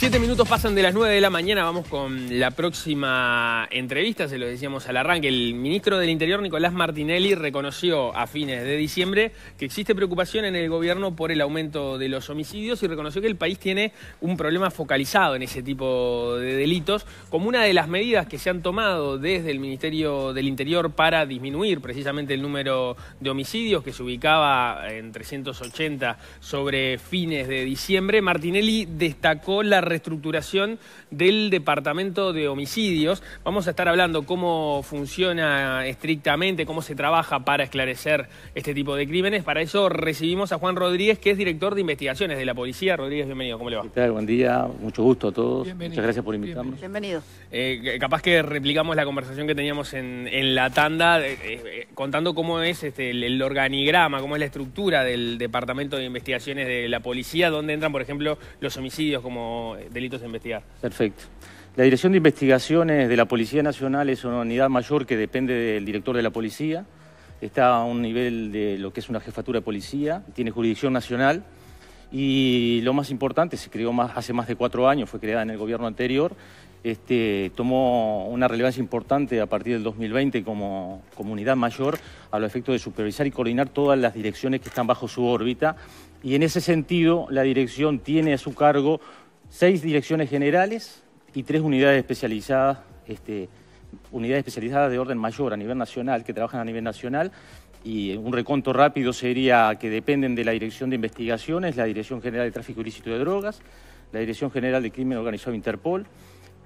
Siete minutos pasan de las nueve de la mañana, vamos con la próxima entrevista, se lo decíamos al arranque. El ministro del Interior, Nicolás Martinelli, reconoció a fines de diciembre que existe preocupación en el gobierno por el aumento de los homicidios y reconoció que el país tiene un problema focalizado en ese tipo de delitos, como una de las medidas que se han tomado desde el Ministerio del Interior para disminuir precisamente el número de homicidios que se ubicaba en 380 sobre fines de diciembre. Martinelli destacó la reestructuración del Departamento de Homicidios. Vamos a estar hablando cómo funciona estrictamente, cómo se trabaja para esclarecer este tipo de crímenes. Para eso recibimos a Juan Rodríguez, que es director de investigaciones de la policía. Rodríguez, bienvenido, ¿cómo le va? Buen día, mucho gusto a todos. Muchas gracias por invitarnos. Bienvenido. Eh, capaz que replicamos la conversación que teníamos en, la tanda, eh, eh, contando cómo es este, el, el organigrama, cómo es la estructura del Departamento de Investigaciones de la Policía, donde entran, por ejemplo, los homicidios como delitos a investigar. Perfecto. La Dirección de Investigaciones de la Policía Nacional es una unidad mayor que depende del director de la policía. Está a un nivel de lo que es una jefatura de policía, tiene jurisdicción nacional y lo más importante, se creó más, hace más de cuatro años, fue creada en el gobierno anterior, este, tomó una relevancia importante a partir del 2020 como, unidad mayor a los efectos de supervisar y coordinar todas las direcciones que están bajo su órbita. Y en ese sentido, la dirección tiene a su cargo seis direcciones generales y tres unidades especializadas, este, unidades especializadas de orden mayor a nivel nacional, que trabajan a nivel nacional. Y un reconto rápido sería que dependen de la Dirección de Investigaciones, la Dirección General de Tráfico Ilícito de Drogas, la Dirección General de Crimen Organizado Interpol,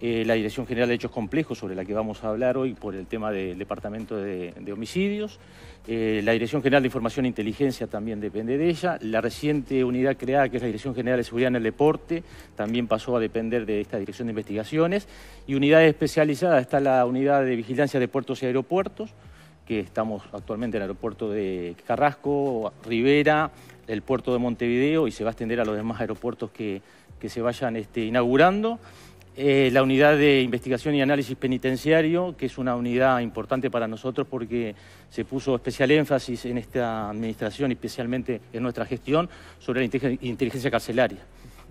eh, la Dirección General de Hechos Complejos, sobre la que vamos a hablar hoy por el tema del Departamento de, Homicidios, eh, la Dirección General de Información e Inteligencia también depende de ella, la reciente unidad creada, que es la Dirección General de Seguridad en el Deporte, también pasó a depender de esta Dirección de Investigaciones, y unidades especializadas, está la Unidad de Vigilancia de Puertos y Aeropuertos, que estamos actualmente en el aeropuerto de Carrasco, Rivera, el puerto de Montevideo y se va a extender a los demás aeropuertos que, se vayan este, inaugurando. Eh, la unidad de investigación y análisis penitenciario, que es una unidad importante para nosotros porque se puso especial énfasis en esta administración especialmente en nuestra gestión sobre la inteligencia carcelaria.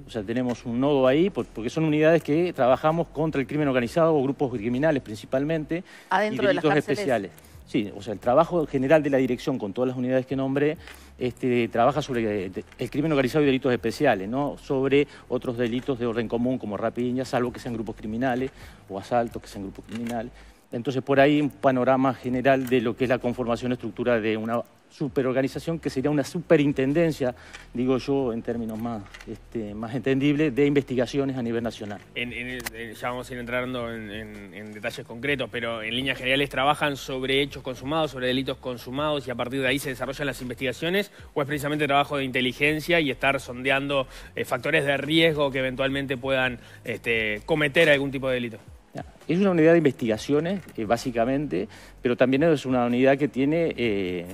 O sea, tenemos un nodo ahí porque son unidades que trabajamos contra el crimen organizado o grupos criminales principalmente de especiales. Sí, o sea, el trabajo general de la dirección con todas las unidades que nombré este, trabaja sobre eh, el crimen organizado y delitos especiales, no sobre otros delitos de orden común como rapiña, salvo que sean grupos criminales o asaltos que sean grupos criminales. Entonces, por ahí un panorama general de lo que es la conformación estructura de una superorganización que sería una superintendencia, digo yo en términos más, este, más entendibles, de investigaciones a nivel nacional. Eh, ya vamos a ir entrando en, detalles concretos, pero en líneas generales trabajan sobre hechos consumados, sobre delitos consumados y a partir de ahí se desarrollan las investigaciones o es precisamente trabajo de inteligencia y estar sondeando eh, factores de riesgo que eventualmente puedan este, cometer algún tipo de delito. Es una unidad de investigaciones, eh, básicamente, pero también es una unidad que tiene eh,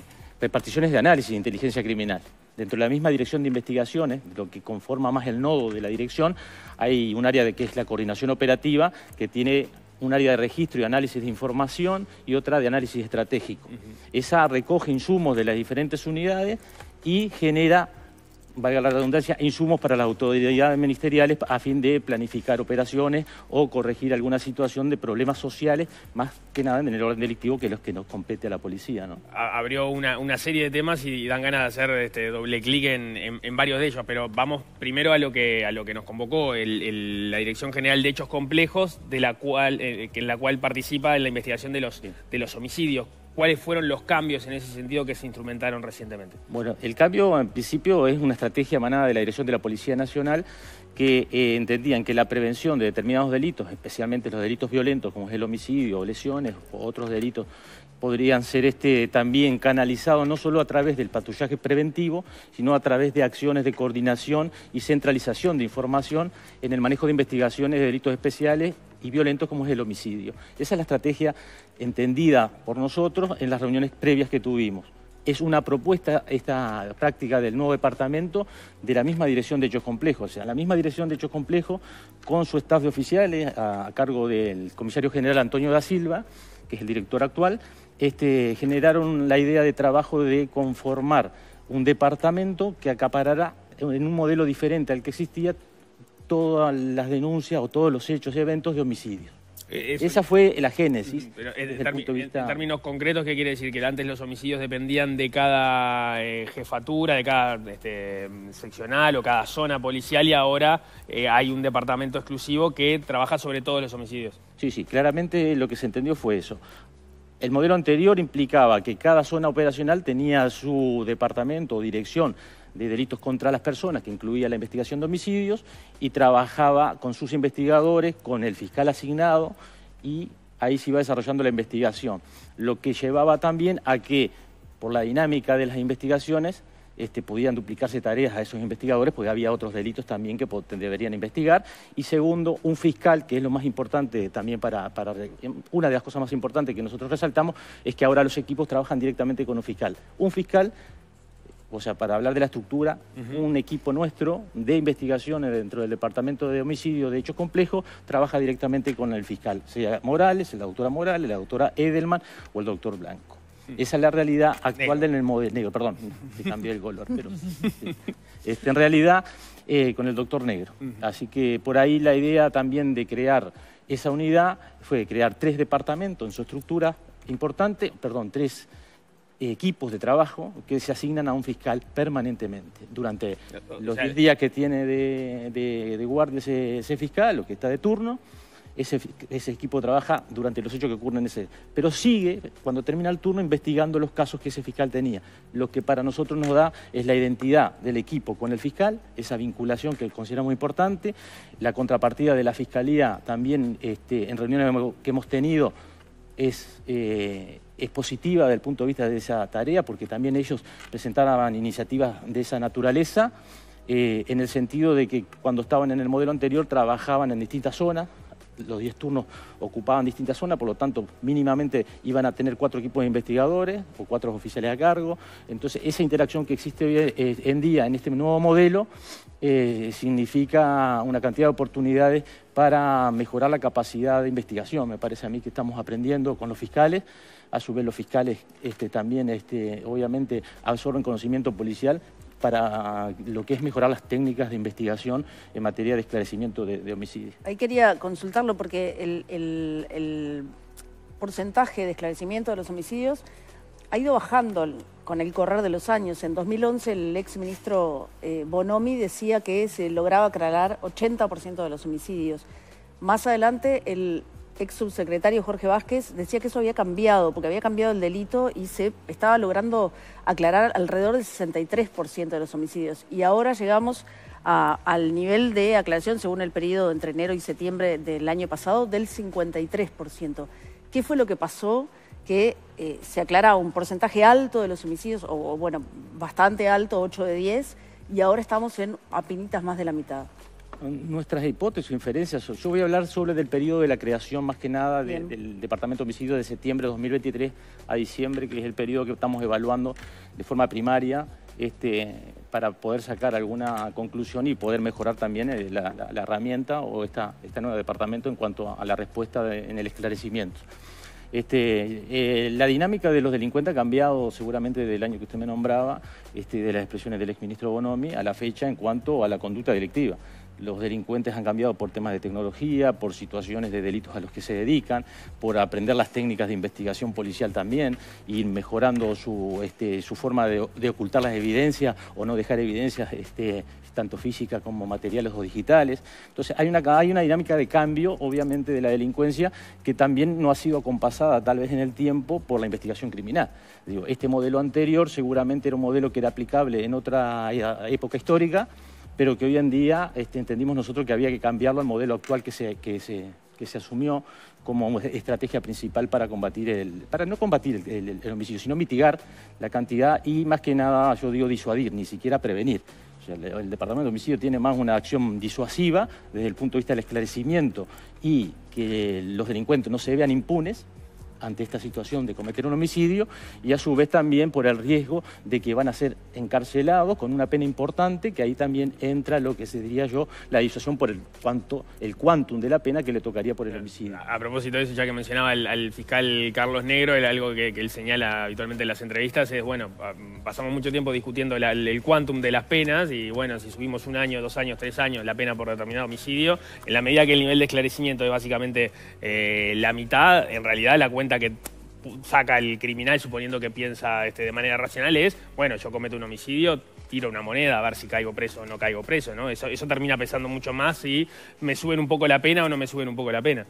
reparticiones de análisis de inteligencia criminal. Dentro de la misma dirección de investigaciones, lo que conforma más el nodo de la dirección, hay un área de, que es la coordinación operativa, que tiene un área de registro y análisis de información y otra de análisis estratégico. Esa recoge insumos de las diferentes unidades y genera valga la redundancia, insumos para las autoridades ministeriales a fin de planificar operaciones o corregir alguna situación de problemas sociales, más que nada en el orden delictivo que los que nos compete a la policía. Abrió una, serie de temas y dan ganas de hacer este doble clic en, varios de ellos, pero vamos primero a lo que, a lo que nos convocó, la Dirección General de Hechos Complejos, de la cual, eh, en la cual participa en la investigación de los, de los homicidios cuáles fueron los cambios en ese sentido que se instrumentaron recientemente. Bueno, el cambio en principio es una estrategia emanada de la Dirección de la Policía Nacional que eh, entendían que la prevención de determinados delitos, especialmente los delitos violentos como es el homicidio, o lesiones o otros delitos podrían ser este, también canalizados no solo a través del patrullaje preventivo, sino a través de acciones de coordinación y centralización de información en el manejo de investigaciones de delitos especiales y violentos como es el homicidio. Esa es la estrategia entendida por nosotros en las reuniones previas que tuvimos. Es una propuesta, esta práctica del nuevo departamento, de la misma dirección de Hechos Complejos, o sea, la misma dirección de Hechos Complejos con su staff de oficiales a cargo del comisario general Antonio da Silva, que es el director actual, este, generaron la idea de trabajo de conformar un departamento que acaparará en un modelo diferente al que existía todas las denuncias o todos los hechos y eventos de homicidios. Esa fue la génesis. Mm, eh, en, términos concretos, ¿qué quiere decir? Que antes los homicidios dependían de cada eh, jefatura, de cada este, seccional o cada zona policial y ahora eh, hay un departamento exclusivo que trabaja sobre todos los homicidios. Sí, sí, claramente lo que se entendió fue eso. El modelo anterior implicaba que cada zona operacional tenía su departamento o dirección de Delitos contra las Personas, que incluía la investigación de homicidios, y trabajaba con sus investigadores, con el fiscal asignado, y ahí se iba desarrollando la investigación. Lo que llevaba también a que, por la dinámica de las investigaciones, este, podían duplicarse tareas a esos investigadores, porque había otros delitos también que deberían investigar. Y segundo, un fiscal, que es lo más importante también para, para, em, Una de las cosas más importantes que nosotros resaltamos es que ahora los equipos trabajan directamente con un fiscal. Un fiscal o sea, para hablar de la estructura, un equipo nuestro de investigaciones dentro del Departamento de Homicidio de Hechos Complejos trabaja directamente con el fiscal, sea Morales, la doctora Morales, la doctora Edelman o el doctor Blanco. Esa es la realidad actual del modelo negro, perdón, te cambió el color, pero este, en realidad eh, con el doctor negro. Así que por ahí la idea también de crear esa unidad fue crear tres departamentos en su estructura importante, perdón, tres equipos de trabajo que se asignan a un fiscal permanentemente. Durante eh, los 10 días que tiene de, de, guardia ese, fiscal o que está de turno, ese, ese, equipo trabaja durante los hechos que ocurren en ese... Pero sigue, cuando termina el turno, investigando los casos que ese fiscal tenía. Lo que para nosotros nos da es la identidad del equipo con el fiscal, esa vinculación que considera muy importante, la contrapartida de la fiscalía también este, en reuniones que hemos tenido es... Eh, es positiva desde el punto de vista de esa tarea, porque también ellos presentaban iniciativas de esa naturaleza, eh, en el sentido de que cuando estaban en el modelo anterior trabajaban en distintas zonas, los 10 turnos ocupaban distintas zonas, por lo tanto mínimamente iban a tener cuatro equipos de investigadores o cuatro oficiales a cargo. Entonces esa interacción que existe hoy eh, en día en este nuevo modelo eh, significa una cantidad de oportunidades para mejorar la capacidad de investigación. Me parece a mí que estamos aprendiendo con los fiscales a su vez los fiscales este, también este, obviamente absorben conocimiento policial para lo que es mejorar las técnicas de investigación en materia de esclarecimiento de, homicidios. Ahí quería consultarlo porque el, porcentaje de esclarecimiento de los homicidios ha ido bajando con el correr de los años. En 2011 el exministro eh, Bonomi decía que se lograba aclarar 80% de los homicidios. Más adelante el ex subsecretario Jorge Vázquez, decía que eso había cambiado, porque había cambiado el delito y se estaba logrando aclarar alrededor del 63% de los homicidios. Y ahora llegamos al nivel de aclaración, según el periodo entre enero y septiembre del año pasado, del 53%. ¿Qué fue lo que pasó? que eh, se aclara un porcentaje alto de los homicidios, o, bueno, bastante alto, 8 de 10, y ahora estamos en apinitas más de la mitad nuestras hipótesis o inferencias. Yo voy a hablar sobre del periodo de la creación, más que nada, del Departamento de Homicidios de septiembre de 2023 a diciembre, que es el periodo que estamos evaluando de forma primaria este, para poder sacar alguna conclusión y poder mejorar también eh, la, herramienta o esta, este nuevo departamento en cuanto a, la respuesta en el esclarecimiento. Este, eh, la dinámica de los delincuentes ha cambiado seguramente del año que usted me nombraba, este, de las expresiones del exministro Bonomi a la fecha en cuanto a la conducta directiva los delincuentes han cambiado por temas de tecnología, por situaciones de delitos a los que se dedican, por aprender las técnicas de investigación policial también, ir mejorando su, este, forma de, ocultar las evidencias o no dejar evidencias este, tanto físicas como materiales o digitales. Entonces hay una, hay una dinámica de cambio, obviamente, de la delincuencia que también no ha sido acompasada, tal vez en el tiempo por la investigación criminal. este modelo anterior seguramente era un modelo que era aplicable en otra eh, época histórica, pero que hoy en día este, entendimos nosotros que había que cambiarlo al modelo actual que se, que se, asumió como estrategia principal para combatir el, para no combatir el, homicidio, sino mitigar la cantidad y más que nada, yo digo disuadir, ni siquiera prevenir. el, el, Departamento de Homicidio tiene más una acción disuasiva desde el punto de vista del esclarecimiento y que los delincuentes no se vean impunes, ante esta situación de cometer un homicidio y a su vez también por el riesgo de que van a ser encarcelados con una pena importante, que ahí también entra lo que se diría yo la disuasión por el, cuanto, el quantum de la pena que le tocaría por el homicidio. A propósito de eso, ya que mencionaba al fiscal Carlos Negro, era algo que, él señala habitualmente en las entrevistas, es bueno, pasamos mucho tiempo discutiendo el quantum de las penas y bueno, si subimos un año, dos años, tres años la pena por determinado homicidio, en la medida que el nivel de esclarecimiento es básicamente eh, la mitad, en realidad la cuenta que saca el criminal, suponiendo que piensa este, de manera racional, es, bueno, yo cometo un homicidio, tiro una moneda a ver si caigo preso o no caigo preso, ¿no? Eso, eso termina pesando mucho más y me suben un poco la pena o no me suben un poco la pena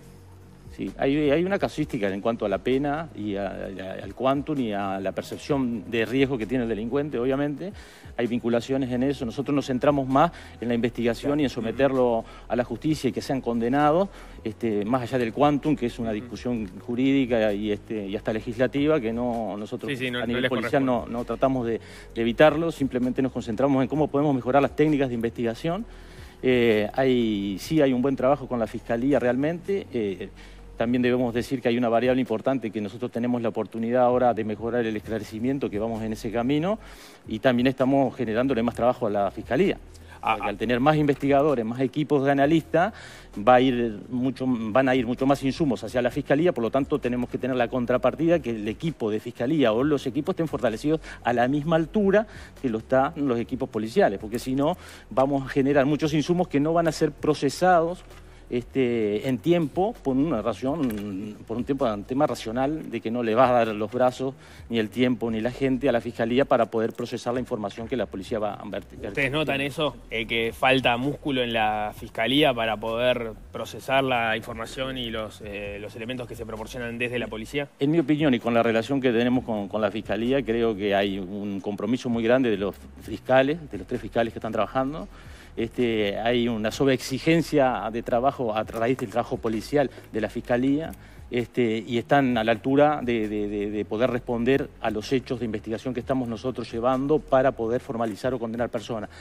hay, una casuística en cuanto a la pena y al quantum y a la percepción de riesgo que tiene el delincuente, obviamente. Hay vinculaciones en eso. Nosotros nos centramos más en la investigación y en someterlo a la justicia y que sean condenados, este, más allá del quantum, que es una discusión jurídica este, y, hasta legislativa, que no nosotros a nivel policial no, tratamos de, evitarlo, simplemente nos concentramos en cómo podemos mejorar las técnicas de investigación. Eh, hay, sí hay un buen trabajo con la Fiscalía realmente. Eh, también debemos decir que hay una variable importante, que nosotros tenemos la oportunidad ahora de mejorar el esclarecimiento, que vamos en ese camino, y también estamos generándole más trabajo a la Fiscalía. Ah, ah. al tener más investigadores, más equipos de analistas, va a ir mucho, van a ir mucho más insumos hacia la fiscalía, por lo tanto tenemos que tener la contrapartida que el equipo de fiscalía o los equipos estén fortalecidos a la misma altura que lo están los equipos policiales, porque si no vamos a generar muchos insumos que no van a ser procesados este, en tiempo por una por un, tiempo, tema racional de que no le va a dar los brazos, ni el tiempo, ni la gente a la fiscalía para poder procesar la información que la policía va a ver. ¿Ustedes notan eso? Eh, que falta músculo en la fiscalía para poder procesar la información y eh, los, elementos que se proporcionan desde la policía? En mi opinión, y con la relación que tenemos con, con la fiscalía, creo que hay un compromiso muy grande de los fiscales, de los tres fiscales que están trabajando. Este, hay una sobreexigencia de trabajo a raíz del trabajo policial de la Fiscalía. Este, y están a la altura de, de, poder responder a los hechos de investigación que estamos nosotros llevando para poder formalizar o condenar personas.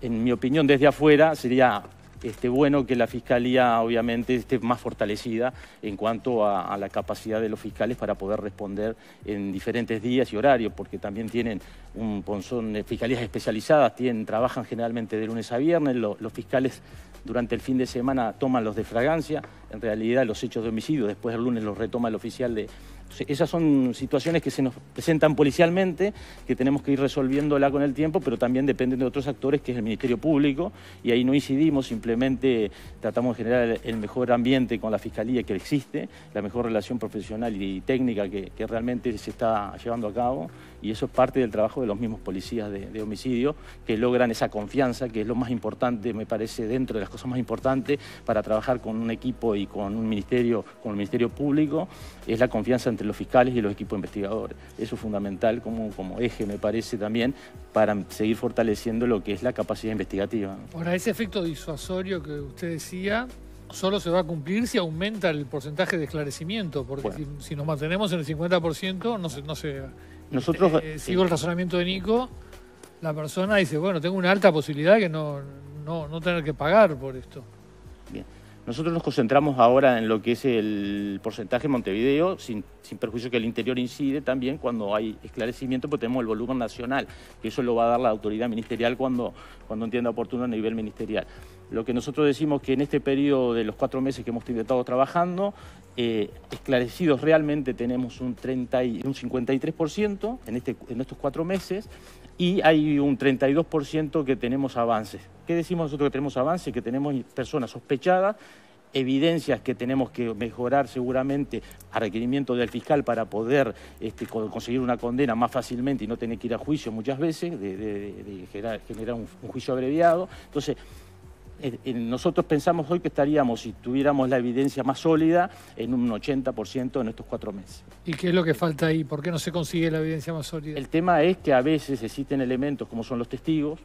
En mi opinión, desde afuera sería es este, bueno que la Fiscalía obviamente esté más fortalecida en cuanto a, la capacidad de los fiscales para poder responder en diferentes días y horarios, porque también tienen un ponzón, fiscalías especializadas, tienen, trabajan generalmente de lunes a viernes, los fiscales durante el fin de semana toman los de fragancia, en realidad los hechos de homicidio, después el lunes los retoma el oficial de esas son situaciones que se nos presentan policialmente, que tenemos que ir resolviéndola con el tiempo, pero también dependen de otros actores, que es el Ministerio Público, y ahí no incidimos, simplemente tratamos de generar el mejor ambiente con la Fiscalía que existe, la mejor relación profesional y técnica que, que realmente se está llevando a cabo y eso es parte del trabajo de los mismos policías de, homicidio que logran esa confianza, que es lo más importante, me parece, dentro de las cosas más importantes para trabajar con un equipo y con un ministerio, con el Ministerio Público, es la confianza entre los fiscales y los equipos investigadores. Eso es fundamental como, como eje, me parece, también para seguir fortaleciendo lo que es la capacidad investigativa. Ahora, ese efecto disuasorio que usted decía solo se va a cumplir si aumenta el porcentaje de esclarecimiento, porque si, nos mantenemos en el 50% no no se nosotros... Eh, sigo el razonamiento de Nico, la persona dice, bueno, tengo una alta posibilidad de que no, tener que pagar por esto. Bien. Nosotros nos concentramos ahora en lo que es el porcentaje Montevideo, sin, sin, perjuicio que el interior incide también cuando hay esclarecimiento, pues tenemos el volumen nacional, que eso lo va a dar la autoridad ministerial cuando, cuando entienda oportuno a nivel ministerial. Lo que nosotros decimos que en este periodo de los cuatro meses que hemos estado trabajando, eh, esclarecidos realmente tenemos un, 30 un 53% en, este, en estos cuatro meses y hay un 32% que tenemos avances. ¿Qué decimos nosotros que tenemos avances? Que tenemos personas sospechadas evidencias que tenemos que mejorar seguramente a requerimiento del fiscal para poder este, conseguir una condena más fácilmente y no tener que ir a juicio muchas veces, de, generar, un juicio abreviado. Entonces, eh, eh, nosotros pensamos hoy que estaríamos, si tuviéramos la evidencia más sólida, en un 80% en estos cuatro meses. ¿Y qué es lo que falta ahí? ¿Por qué no se consigue la evidencia más sólida? El tema es que a veces existen elementos como son los testigos,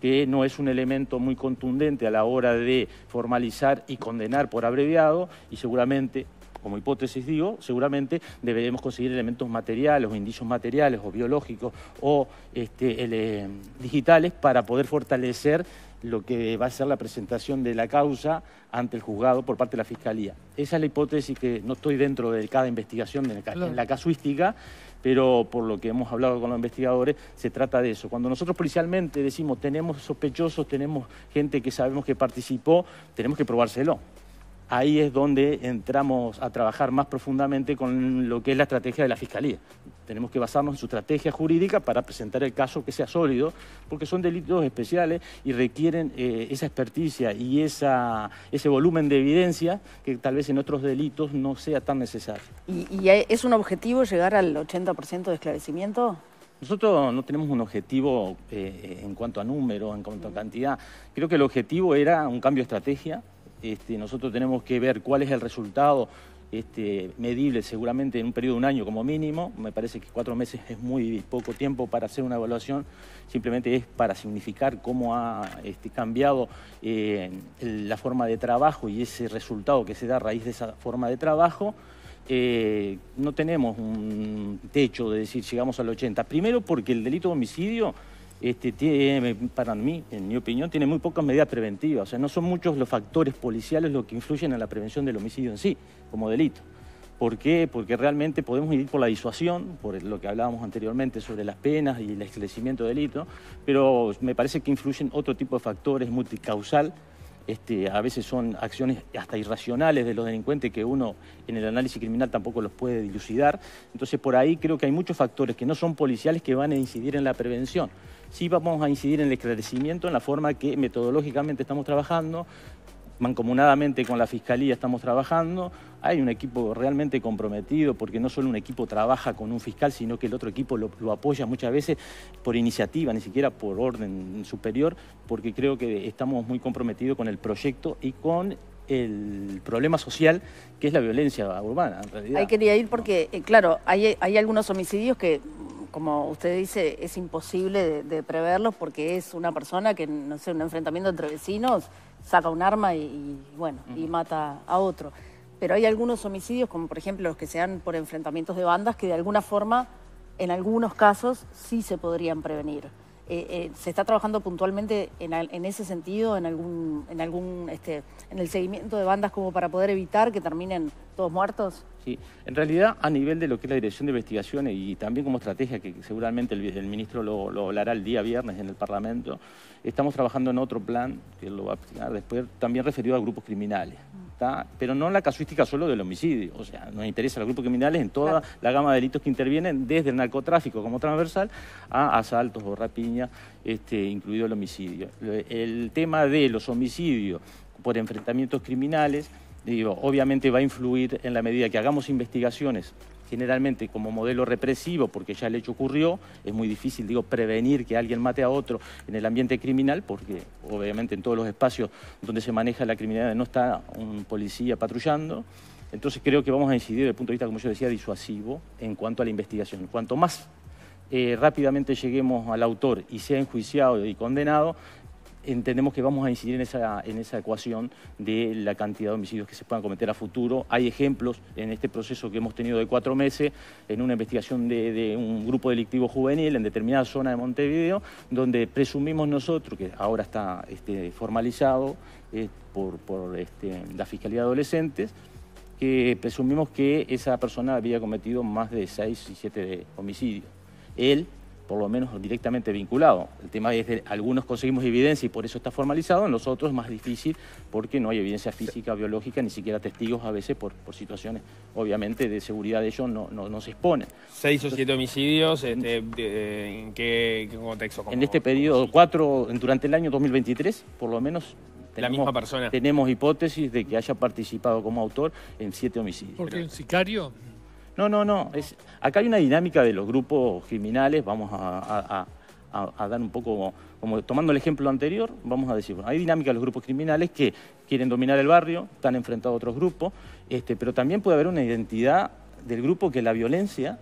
que no es un elemento muy contundente a la hora de formalizar y condenar por abreviado, y seguramente como hipótesis digo, seguramente deberemos conseguir elementos materiales o indicios materiales o biológicos o este, digitales para poder fortalecer lo que va a ser la presentación de la causa ante el juzgado por parte de la Fiscalía. Esa es la hipótesis que no estoy dentro de cada investigación en, la casuística, pero por lo que hemos hablado con los investigadores, se trata de eso. Cuando nosotros policialmente decimos tenemos sospechosos, tenemos gente que sabemos que participó, tenemos que probárselo ahí es donde entramos a trabajar más profundamente con lo que es la estrategia de la Fiscalía. Tenemos que basarnos en su estrategia jurídica para presentar el caso que sea sólido, porque son delitos especiales y requieren eh, esa experticia y ese volumen de evidencia que tal vez en otros delitos no sea tan necesario. ¿Y, es un objetivo llegar al 80% de esclarecimiento? Nosotros no tenemos un objetivo eh, en cuanto a número, en cuanto a cantidad. Creo que el objetivo era un cambio de estrategia. Este, nosotros tenemos que ver cuál es el resultado este, medible seguramente en un periodo de un año como mínimo. Me parece que cuatro meses es muy poco tiempo para hacer una evaluación, simplemente es para significar cómo ha este, cambiado eh, la forma de trabajo y ese resultado que se da a raíz de esa forma de trabajo. Eh, no tenemos un techo de decir llegamos al 80. Primero porque el delito de homicidio este, tiene, para mí, en mi opinión, tiene muy pocas medidas preventivas. O sea, no son muchos los factores policiales los que influyen en la prevención del homicidio en sí, como delito. ¿Por qué? Porque realmente podemos ir por la disuasión, por lo que hablábamos anteriormente sobre las penas y el esclarecimiento del delito, pero me parece que influyen otro tipo de factores multicausal. Este, a veces son acciones hasta irracionales de los delincuentes que uno en el análisis criminal tampoco los puede dilucidar. Entonces por ahí creo que hay muchos factores que no son policiales que van a incidir en la prevención. Sí vamos a incidir en el esclarecimiento, en la forma que metodológicamente estamos trabajando, mancomunadamente con la Fiscalía estamos trabajando. Hay un equipo realmente comprometido porque no solo un equipo trabaja con un fiscal, sino que el otro equipo lo, apoya muchas veces por iniciativa, ni siquiera por orden superior, porque creo que estamos muy comprometidos con el proyecto y con el problema social que es la violencia urbana, en realidad. Ahí quería ir porque, eh, claro, hay, hay algunos homicidios que, como usted dice, es imposible de, preverlos porque es una persona que, no sé, un enfrentamiento entre vecinos, saca un arma y, bueno, y mata a otro. Pero hay algunos homicidios, como por ejemplo los que se dan por enfrentamientos de bandas, que de alguna forma, en algunos casos, sí se podrían prevenir. Eh, eh, ¿Se está trabajando puntualmente en, ese sentido, en algún, en algún, este, en el seguimiento de bandas como para poder evitar que terminen todos muertos? Sí, en realidad a nivel de lo que es la Dirección de Investigaciones y también como estrategia, que seguramente el, ministro lo, hablará el día viernes en el Parlamento, estamos trabajando en otro plan, que lo va a explicar después, también referido a grupos criminales pero no en la casuística solo del homicidio. O sea, nos interesa a los grupos criminales en toda la gama de delitos que intervienen, desde el narcotráfico como transversal a asaltos o rapiña, este, incluido el homicidio. El tema de los homicidios por enfrentamientos criminales, digo, obviamente va a influir en la medida que hagamos investigaciones generalmente como modelo represivo, porque ya el hecho ocurrió, es muy difícil, digo, prevenir que alguien mate a otro en el ambiente criminal, porque obviamente en todos los espacios donde se maneja la criminalidad no está un policía patrullando. Entonces creo que vamos a incidir desde el punto de vista, como yo decía, disuasivo en cuanto a la investigación. Cuanto más eh, rápidamente lleguemos al autor y sea enjuiciado y condenado, entendemos que vamos a incidir en esa, en esa ecuación de la cantidad de homicidios que se puedan cometer a futuro. Hay ejemplos en este proceso que hemos tenido de cuatro meses, en una investigación de, un grupo delictivo juvenil en determinada zona de Montevideo, donde presumimos nosotros, que ahora está este, formalizado eh, por, este, la Fiscalía de Adolescentes, que presumimos que esa persona había cometido más de seis y siete homicidios. Él por lo menos directamente vinculado. El tema es que algunos conseguimos evidencia y por eso está formalizado, en los otros es más difícil porque no hay evidencia física, biológica, ni siquiera testigos a veces por, por situaciones, obviamente, de seguridad de ellos no, no, se exponen. Seis o siete homicidios, ¿en este, eh, qué, contexto? en este periodo, cuatro, durante el año 2023, por lo menos tenemos, la misma persona. Tenemos hipótesis de que haya participado como autor en siete homicidios. Porque el sicario no, no, no. Es, acá hay una dinámica de los grupos criminales, vamos a, dar un poco, como, tomando el ejemplo anterior, vamos a decir, hay dinámica de los grupos criminales que quieren dominar el barrio, están enfrentados a otros grupos, este, pero también puede haber una identidad del grupo que la violencia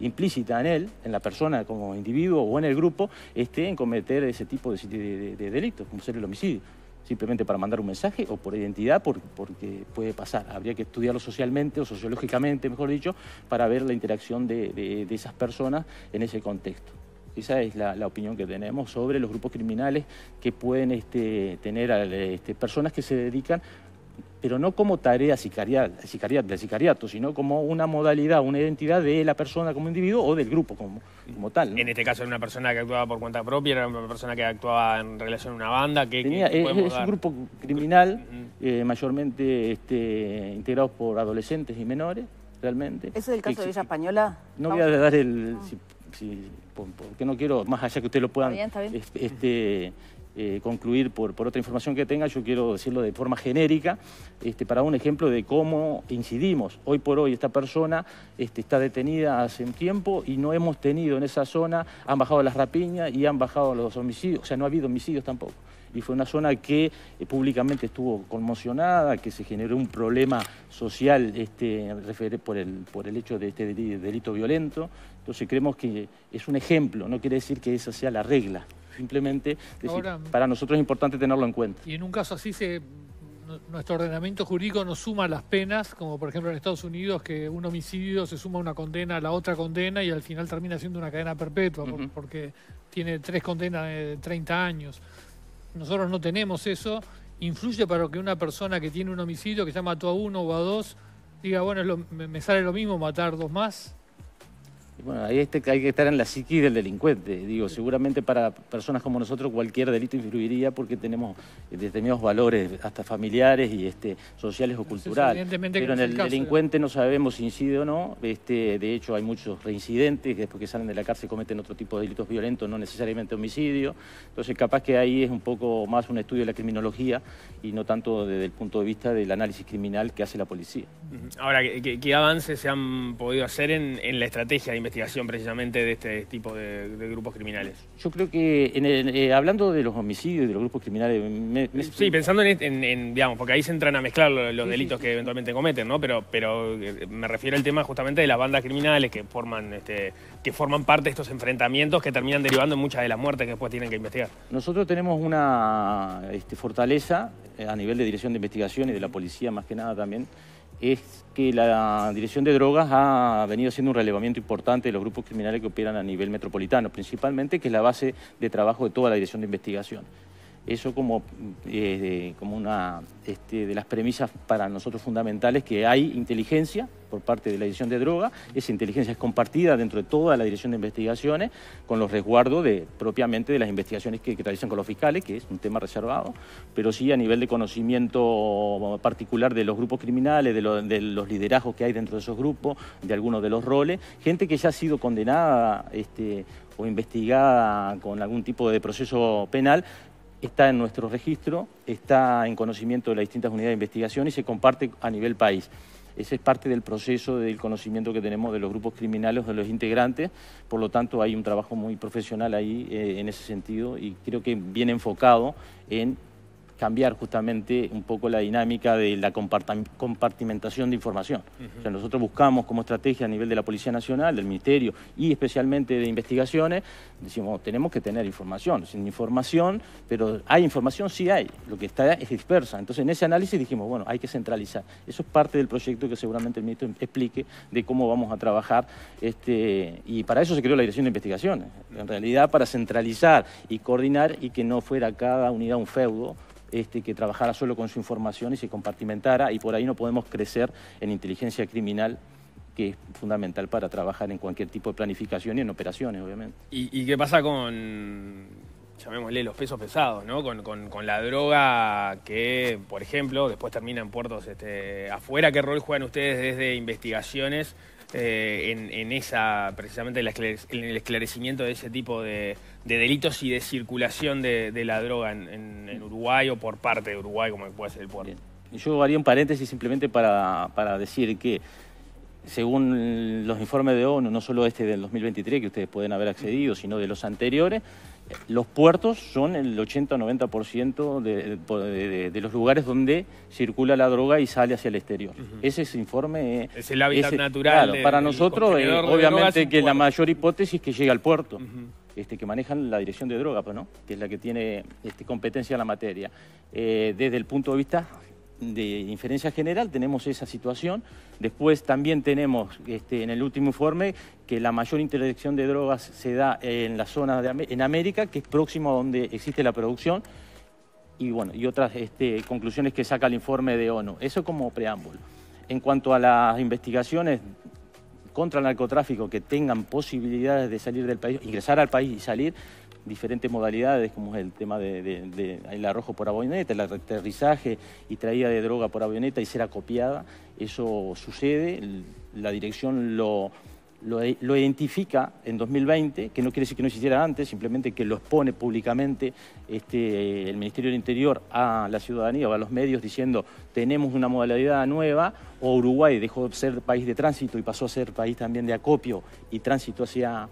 implícita en él, en la persona como individuo o en el grupo, esté en cometer ese tipo de delitos, como ser el homicidio simplemente para mandar un mensaje o por identidad, porque puede pasar. Habría que estudiarlo socialmente o sociológicamente, mejor dicho, para ver la interacción de, esas personas en ese contexto. Esa es la, opinión que tenemos sobre los grupos criminales que pueden este, tener este, personas que se dedican pero no como tarea sicarial, sicariato, sino como una modalidad, una identidad de la persona como individuo o del grupo como, como tal. En este caso era una persona que actuaba por cuenta propia, era una persona que actuaba en relación a una banda. que es, un grupo criminal, eh, mayormente este, integrado por adolescentes y menores, realmente. ¿Eso es el caso de Villa Española? No voy a dar el... Ah. porque no quiero, más allá que ustedes lo puedan... Este, este, eh, concluir por, otra información que tenga, yo quiero decirlo de forma genérica, este, para un ejemplo de cómo incidimos. Hoy por hoy esta persona este, está detenida hace un tiempo y no hemos tenido en esa zona, han bajado las rapiñas y han bajado los homicidios, o sea, no ha habido homicidios tampoco. Y fue una zona que eh, públicamente estuvo conmocionada, que se generó un problema social este, por, el, por el hecho de este delito violento. Entonces creemos que es un ejemplo, no quiere decir que esa sea la regla. Simplemente para nosotros es importante tenerlo en cuenta. Y en un caso así se nuestro ordenamiento jurídico no suma las penas, como por ejemplo en Estados Unidos, que un homicidio se suma una condena a la otra condena y al final termina siendo una cadena perpetua, porque tiene tres condenas de 30 años. Nosotros no tenemos eso. ¿Influye para que una persona que tiene un homicidio, que ya mató a uno o a dos, diga, bueno, me sale lo mismo matar dos más? Bueno, ahí este, hay que estar en la psiquis del delincuente. Digo, seguramente para personas como nosotros cualquier delito influiría porque tenemos eh, determinados valores, hasta familiares y este, sociales o culturales. Pero en el, delincuente no sabemos si incide o no. Este, de hecho, hay muchos reincidentes que después que salen de la cárcel cometen otro tipo de delitos violentos, no necesariamente homicidio. Entonces, capaz que ahí es un poco más un estudio de la criminología y no tanto desde el punto de vista del análisis criminal que hace la policía. Ahora, ¿qué, avances se han podido hacer en, en la estrategia? investigación precisamente de este tipo de, grupos criminales. Yo creo que eh, hablando de los homicidios de los grupos criminales... Eh, sí, pensando en, digamos, porque ahí se entran a mezclar los delitos que eventualmente cometen, ¿no? Pero, pero eh, me refiero al tema justamente de las bandas criminales que forman, este, que forman parte de estos enfrentamientos que terminan derivando en muchas de las muertes que después tienen que investigar. Nosotros tenemos una este, fortaleza a nivel de dirección de investigación y de la policía más que nada también es que la Dirección de Drogas ha venido haciendo un relevamiento importante de los grupos criminales que operan a nivel metropolitano, principalmente que es la base de trabajo de toda la Dirección de Investigación. Eso como, eh, como una este, de las premisas para nosotros fundamentales, que hay inteligencia por parte de la Dirección de Droga, esa inteligencia es compartida dentro de toda la Dirección de Investigaciones, con los resguardos de, propiamente de las investigaciones que, realizan con los fiscales, que es un tema reservado, pero sí a nivel de conocimiento particular de los grupos criminales, de, los liderazgos que hay dentro de esos grupos, de algunos de los roles, gente que ya ha sido condenada este, o investigada con algún tipo de proceso penal, está en nuestro registro, está en conocimiento de las distintas unidades de investigación y se comparte a nivel país. Ese es parte del proceso del conocimiento que tenemos de los grupos criminales, de los integrantes, por lo tanto hay un trabajo muy profesional ahí eh, en ese sentido y creo que viene enfocado en cambiar justamente un poco la dinámica de la compartimentación de información. o sea, nosotros buscamos como estrategia a nivel de la Policía Nacional, del Ministerio y especialmente de investigaciones, decimos, oh, tenemos que tener información, sin información, pero hay información, sí hay, lo que está es dispersa. Entonces en ese análisis dijimos, bueno, hay que centralizar. Eso es parte del proyecto que seguramente el ministro explique de cómo vamos a trabajar. Este, y para eso se creó la Dirección de Investigaciones, en realidad para centralizar y coordinar y que no fuera cada unidad un feudo, este, que trabajara solo con su información y se compartimentara y por ahí no podemos crecer en inteligencia criminal que es fundamental para trabajar en cualquier tipo de planificación y en operaciones, obviamente. ¿Y, qué pasa con, llamémosle, los pesos pesados, Con, la droga que, por ejemplo, después termina en puertos este, afuera. ¿Qué rol juegan ustedes desde investigaciones eh, en, esa, precisamente en, el esclarecimiento de ese tipo de, delitos y de circulación de, la droga en, Uruguay o por parte de Uruguay, como puede ser el Y Yo haría un paréntesis simplemente para, para decir que según los informes de ONU, no solo este del 2023 que ustedes pueden haber accedido, sino de los anteriores, los puertos son el 80-90% de, de, de, los lugares donde circula la droga y sale hacia el exterior. Ese es informe... Es el hábitat natural. Claro, para nosotros, eh, obviamente, que la mayor hipótesis es que llegue al puerto. Este, que manejan la dirección de droga, pues, ¿no? que es la que tiene este, competencia en la materia. Eh, desde el punto de vista de inferencia general tenemos esa situación. Después también tenemos este, en el último informe que la mayor interdicción de drogas se da en la zona de en América, que es próximo a donde existe la producción, y bueno, y otras este, conclusiones que saca el informe de ONU. Eso como preámbulo. En cuanto a las investigaciones contra el narcotráfico que tengan posibilidades de salir del país, ingresar al país y salir, diferentes modalidades, como es el tema del de, el arrojo por avioneta, el aterrizaje y traída de droga por avioneta y ser acopiada. Eso sucede, la dirección lo, identifica en 2020, que no quiere decir que no se hiciera antes, simplemente que lo expone públicamente este, el Ministerio del Interior a la ciudadanía o a los medios diciendo tenemos una modalidad nueva o Uruguay dejó de ser país de tránsito y pasó a ser país también de acopio y tránsito hacia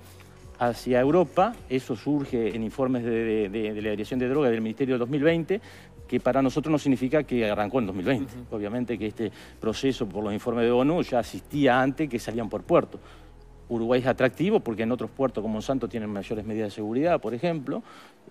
hacia Europa, eso surge en informes de, la Dirección de Drogas del Ministerio del 2020, que para nosotros no significa que arrancó en 2020. Obviamente que este proceso por los informes de ONU ya existía antes que salían por puerto. Uruguay es atractivo porque en otros puertos como Monsanto tienen mayores medidas de seguridad, por ejemplo.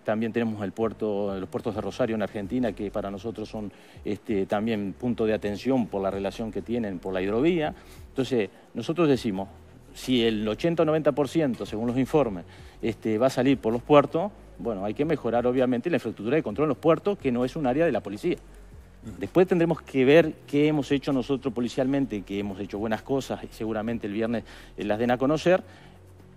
También tenemos los puertos de Rosario en Argentina, que para nosotros son este, también punto de atención por la relación que tienen por la hidrovía. Entonces, nosotros decimos, si el 80 o 90%, según los informes, este, va a salir por los puertos, bueno, hay que mejorar obviamente la infraestructura de control en los puertos, que no es un área de la policía. Después tendremos que ver qué hemos hecho nosotros policialmente, que hemos hecho buenas cosas y seguramente el viernes eh, las den a conocer,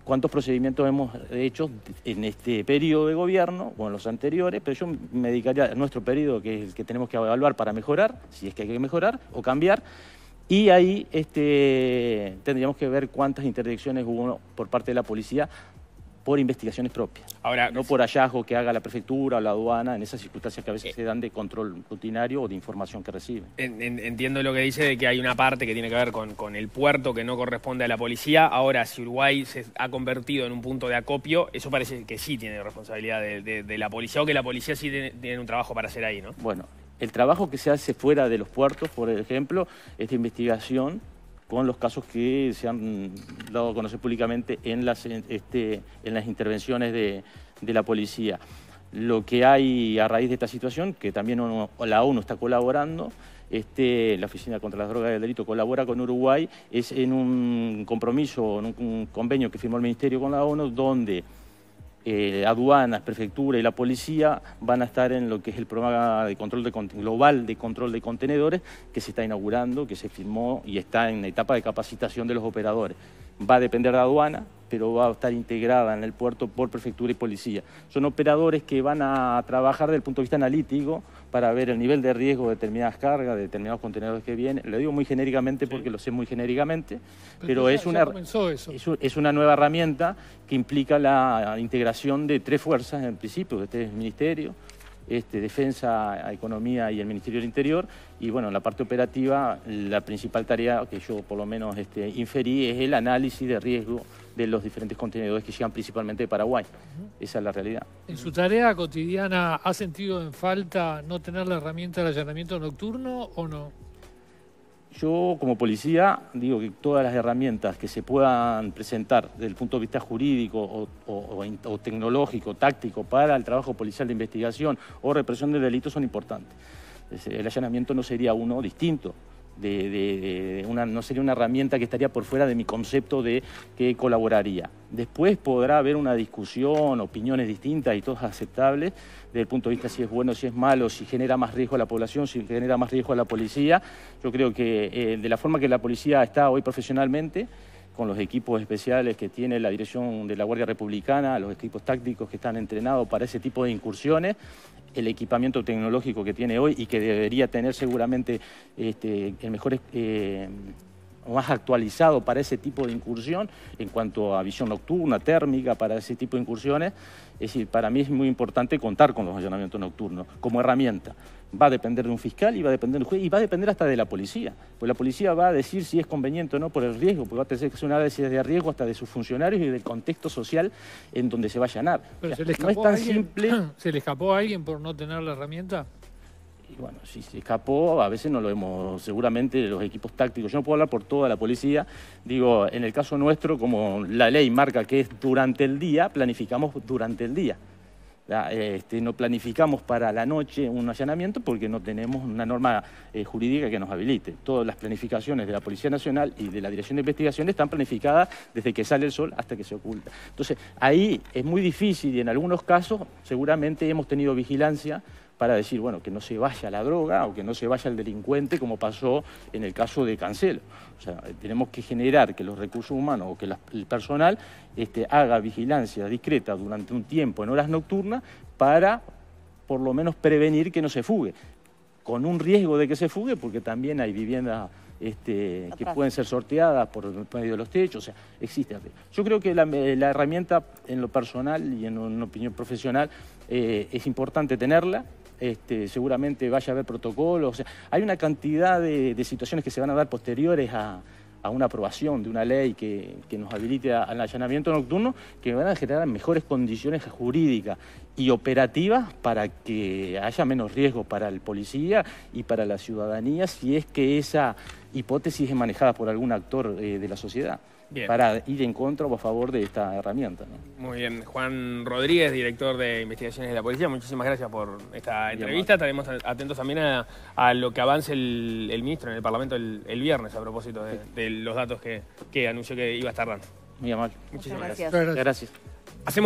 cuántos procedimientos hemos hecho en este periodo de gobierno o en los anteriores, pero yo me dedicaría a nuestro periodo, que es el que tenemos que evaluar para mejorar, si es que hay que mejorar o cambiar, y ahí este, tendríamos que ver cuántas interdicciones hubo por parte de la policía por investigaciones propias. Ahora, no por hallazgo que haga la prefectura o la aduana en esas circunstancias que a veces eh. se dan de control rutinario o de información que reciben. entiendo lo que dice de que hay una parte que tiene que ver con, el puerto que no corresponde a la policía. Ahora, si Uruguay se ha convertido en un punto de acopio, eso parece que sí tiene responsabilidad de, la policía o que la policía sí tiene, tiene un trabajo para hacer ahí, ¿no? Bueno, el trabajo que se hace fuera de los puertos, por ejemplo, es de investigación con los casos que se han dado a conocer públicamente en las, este, intervenciones de, la policía. Lo que hay a raíz de esta situación, que también la ONU está colaborando, este, la Oficina contra las Drogas y el Delito colabora con Uruguay, es en un compromiso, en un convenio que firmó el Ministerio con la ONU, donde eh, aduanas, prefectura y la policía van a estar en lo que es el programa de control global de control de contenedores que se está inaugurando, que se firmó y está en la etapa de capacitación de los operadores. Va a depender de aduana, pero va a estar integrada en el puerto por prefectura y policía. Son operadores que van a trabajar desde el punto de vista analítico para ver el nivel de riesgo de determinadas cargas, de determinados contenedores que vienen. Lo digo muy genéricamente porque lo sé muy genéricamente, pero, es, una, es una nueva herramienta que implica la integración de tres fuerzas en principio, que este es el Ministerio, este, Defensa, Economía y el Ministerio del Interior. Y bueno, en la parte operativa, la principal tarea que yo por lo menos este, inferí es el análisis de riesgo de los diferentes contenedores que llegan principalmente de Paraguay. Esa es la realidad. ¿En su tarea cotidiana ha sentido en falta no tener la herramienta del allanamiento nocturno o no? Yo como policía digo que todas las herramientas que se puedan presentar desde el punto de vista jurídico o, o tecnológico, táctico, para el trabajo policial de investigación o represión de delitos son importantes. El allanamiento no sería uno distinto de, una, no sería una herramienta que estaría por fuera de mi concepto de que colaboraría. Después podrá haber una discusión, opiniones distintas y todas aceptables, desde el punto de vista si es bueno, si es malo, si genera más riesgo a la población, si genera más riesgo a la policía. Yo creo que eh, de la forma que la policía está hoy profesionalmente, con los equipos especiales que tiene la dirección de la Guardia Republicana, los equipos tácticos que están entrenados para ese tipo de incursiones, el equipamiento tecnológico que tiene hoy y que debería tener seguramente este, el mejor... Eh, más actualizado para ese tipo de incursión en cuanto a visión nocturna, térmica, para ese tipo de incursiones. Es decir, para mí es muy importante contar con los allanamientos nocturnos como herramienta va a depender de un fiscal y va a depender del juez y va a depender hasta de la policía. Pues la policía va a decir si es conveniente o no por el riesgo, porque va a tener que hacer una análisis de riesgo hasta de sus funcionarios y del contexto social en donde se va a nadar. Pero se escapó no es simple. ¿Se le escapó a alguien por no tener la herramienta? Y bueno, si se escapó, a veces no lo hemos, seguramente los equipos tácticos, yo no puedo hablar por toda la policía, digo, en el caso nuestro, como la ley marca que es durante el día, planificamos durante el día. Este, no planificamos para la noche un allanamiento porque no tenemos una norma eh, jurídica que nos habilite. Todas las planificaciones de la Policía Nacional y de la Dirección de Investigación están planificadas desde que sale el sol hasta que se oculta. Entonces, ahí es muy difícil y en algunos casos seguramente hemos tenido vigilancia para decir, bueno, que no se vaya la droga o que no se vaya el delincuente como pasó en el caso de Cancelo. O sea, tenemos que generar que los recursos humanos o que el personal este, haga vigilancia discreta durante un tiempo en horas nocturnas para por lo menos prevenir que no se fugue, con un riesgo de que se fugue porque también hay viviendas este, que pueden ser sorteadas por medio de los techos, o sea, existe. Yo creo que eh, la, herramienta en lo personal y en una opinión profesional eh, es importante tenerla, este, seguramente vaya a haber protocolos. hay una cantidad de, situaciones que se van a dar posteriores a, una aprobación de una ley que, nos habilite al allanamiento nocturno, que van a generar mejores condiciones jurídicas y operativas para que haya menos riesgo para el policía y para la ciudadanía si es que esa hipótesis es manejada por algún actor eh, de la sociedad para ir en contra o a favor de esta herramienta. Muy bien, Juan Rodríguez, director de investigaciones de la policía, muchísimas gracias por esta entrevista. Estaremos atentos también a, lo que avance el, ministro en el Parlamento el, viernes a propósito de, los datos que, anunció que iba a estar dando. Muy amable. Muchísimas gracias. gracias. gracias.